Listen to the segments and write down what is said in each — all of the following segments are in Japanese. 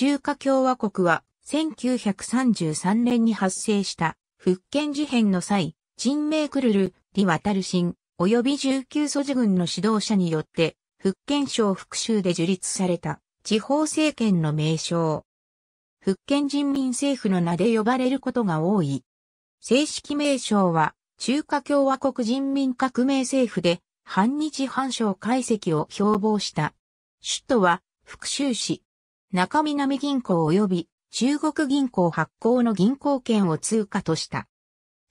中華共和国は1933年に発生した福建事変の際、人命クルル、ル渡新、及び19祖事軍の指導者によって、福建省復讐で樹立された地方政権の名称。福建人民政府の名で呼ばれることが多い。正式名称は中華共和国人民革命政府で反日反省解析を標榜した。首都は福州市、中南銀行及び中国銀行発行の銀行券を通貨とした。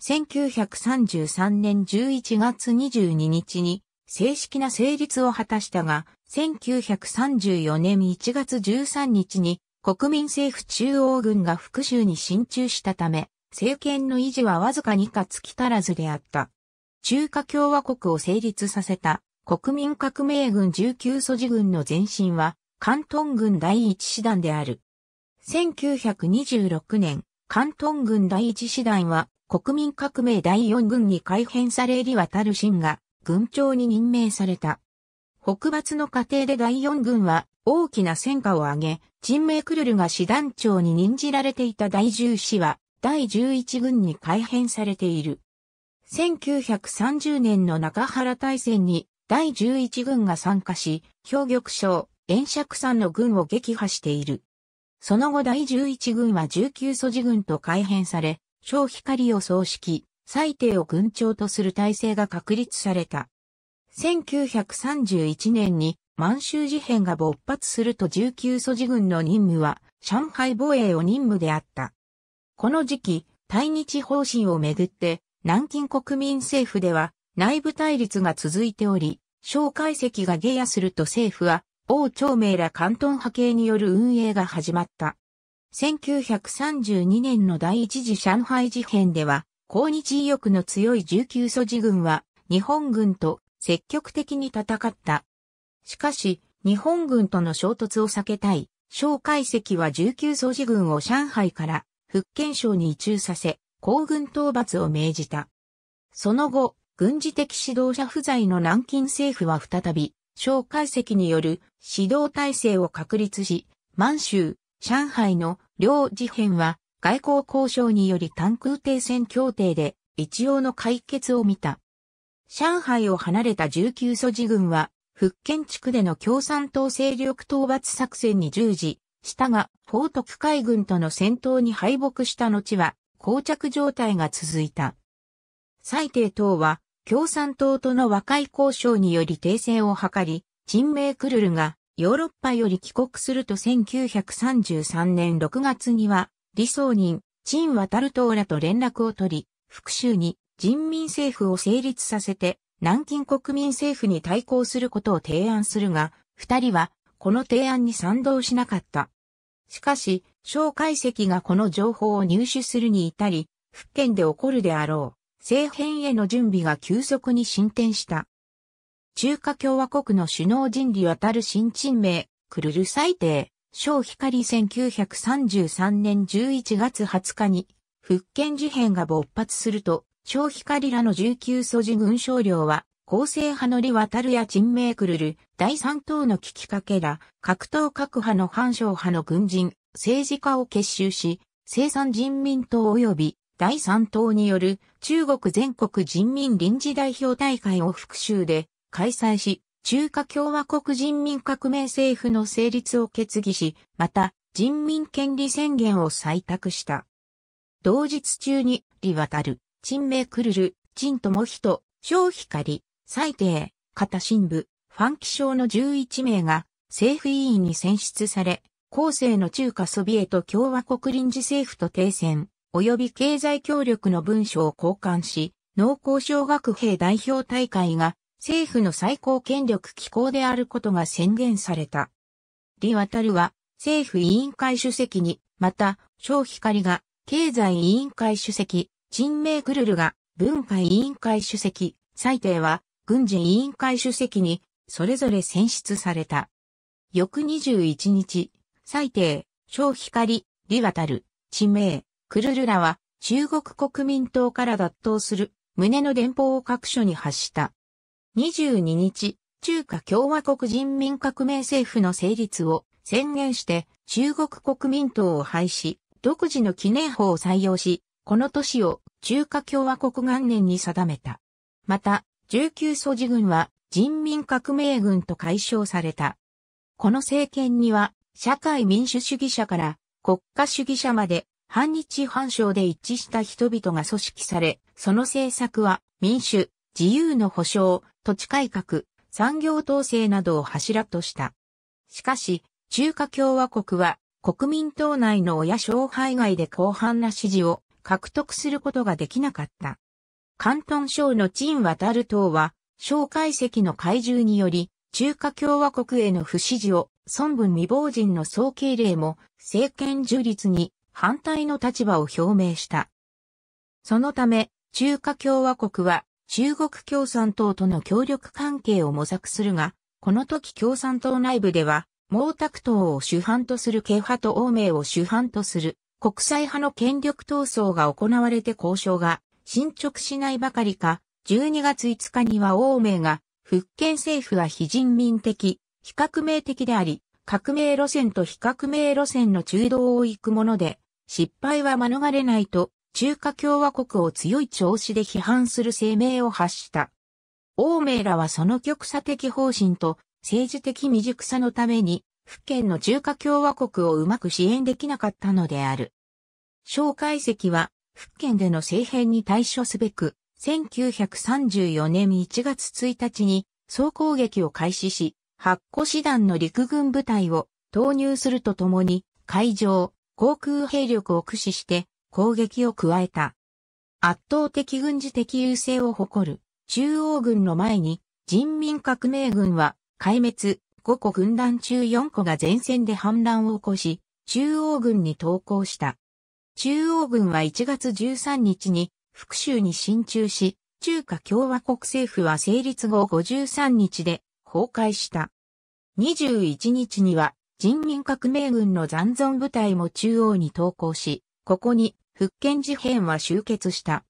1933年11月22日に正式な成立を果たしたが、1934年1月13日に国民政府中央軍が復讐に進駐したため、政権の維持はわずかにか月足らずであった。中華共和国を成立させた国民革命軍19素地軍の前身は関東軍第一師団である。1926年、関東軍第一師団は国民革命第四軍に改編され入り渡る新が軍長に任命された。北伐の過程で第四軍は大きな戦果を上げ、人命クルルが師団長に任じられていた第十師は第十一軍に改編されている。1930年の中原大戦に第十一軍が参加し、兵玉将、炎釈山の軍を撃破している。その後第11軍は19素地軍と改編され、小光を葬式、最低を軍長とする体制が確立された。1931年に満州事変が勃発すると19素地軍の任務は上海防衛を任務であった。この時期、対日方針をめぐって南京国民政府では内部対立が続いており、小解析が下野すると政府は王長明ら関東派系による運営が始まった。1932年の第一次上海事変では、抗日意欲の強い19素寺軍は、日本軍と積極的に戦った。しかし、日本軍との衝突を避けたい、蒋介石は19素寺軍を上海から福建省に移駐させ、皇軍討伐を命じた。その後、軍事的指導者不在の南京政府は再び、蒋介石による指導体制を確立し、満州、上海の両事変は外交交渉により単空停戦協定で一応の解決を見た。上海を離れた19素事軍は、福建地区での共産党勢力討伐作戦に従事したが、法徳海軍との戦闘に敗北した後は、膠着状態が続いた。最低等は、共産党との和解交渉により訂正を図り、陳明クルルがヨーロッパより帰国すると1933年6月には、李想人、陳渡る党らと連絡を取り、復讐に人民政府を成立させて、南京国民政府に対抗することを提案するが、二人はこの提案に賛同しなかった。しかし、蒋介石がこの情報を入手するに至り、福建で起こるであろう。政変への準備が急速に進展した。中華共和国の首脳人理渡る新陳名、クルル最低、小光1933年11月20日に、福建事変が勃発すると、小光らの19素地軍将領は、構成派の利渡るや陳名クルル、第三党の聞きかけら、格闘各派の反省派の軍人、政治家を結集し、生産人民党及び第三党による中国全国人民臨時代表大会を復習で開催し、中華共和国人民革命政府の成立を決議し、また人民権利宣言を採択した。同日中に、李渡る、陳明くるる、陳智人、小光、最低、片新部、ファン気象の11名が政府委員に選出され、後世の中華ソビエト共和国臨時政府と停戦。及び経済協力の文書を交換し、農工小学兵代表大会が政府の最高権力機構であることが宣言された。李渡は政府委員会主席に、また、小光が経済委員会主席、陳明クルルが文化委員会主席、最低は軍事委員会主席にそれぞれ選出された。翌21日、最低、小光、李渡、陳明、クルルラは中国国民党から脱党する旨の電報を各所に発した。22日、中華共和国人民革命政府の成立を宣言して中国国民党を廃止、独自の記念法を採用し、この年を中華共和国元年に定めた。また、19素地軍は人民革命軍と解消された。この政権には社会民主主義者から国家主義者まで反日反省で一致した人々が組織され、その政策は民主、自由の保障、土地改革、産業統制などを柱とした。しかし、中華共和国は国民党内の親勝敗外で広範な支持を獲得することができなかった。広東省の陳渡る党は、蒋介石の怪獣により、中華共和国への不支持を孫文未亡人の総敬令も政権樹立に反対の立場を表明した。そのため、中華共和国は中国共産党との協力関係を模索するが、この時共産党内部では、毛沢東を主犯とする慶派と欧米を主犯とする国際派の権力闘争が行われて交渉が進捗しないばかりか、12月5日には欧米が、福建政府は非人民的、非革命的であり、革命路線と非革命路線の中道を行くもので、失敗は免れないと、中華共和国を強い調子で批判する声明を発した。欧米らはその極左的方針と政治的未熟さのために、福建の中華共和国をうまく支援できなかったのである。蒋介石は、福建での政変に対処すべく、1934年1月1日に総攻撃を開始し、八個師団の陸軍部隊を投入するとともに、海上、航空兵力を駆使して攻撃を加えた。圧倒的軍事的優勢を誇る中央軍の前に人民革命軍は壊滅5個軍団中4個が前線で反乱を起こし中央軍に投降した。中央軍は1月13日に福州に進駐し中華共和国政府は成立後53日で崩壊した。21日には人民革命軍の残存部隊も中央に投降し、ここに復権事変は終結した。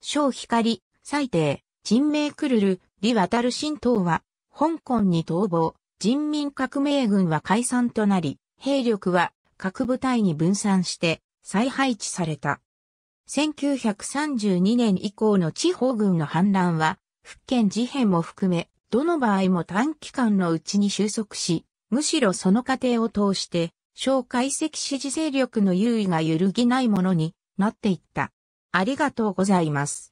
小光、最低、人命クルル、李渡新党は、香港に逃亡、人民革命軍は解散となり、兵力は各部隊に分散して再配置された。1932年以降の地方軍の反乱は、復権事変も含め、どの場合も短期間のうちに収束し、むしろその過程を通して、小解析支持勢力の優位が揺るぎないものになっていった。ありがとうございます。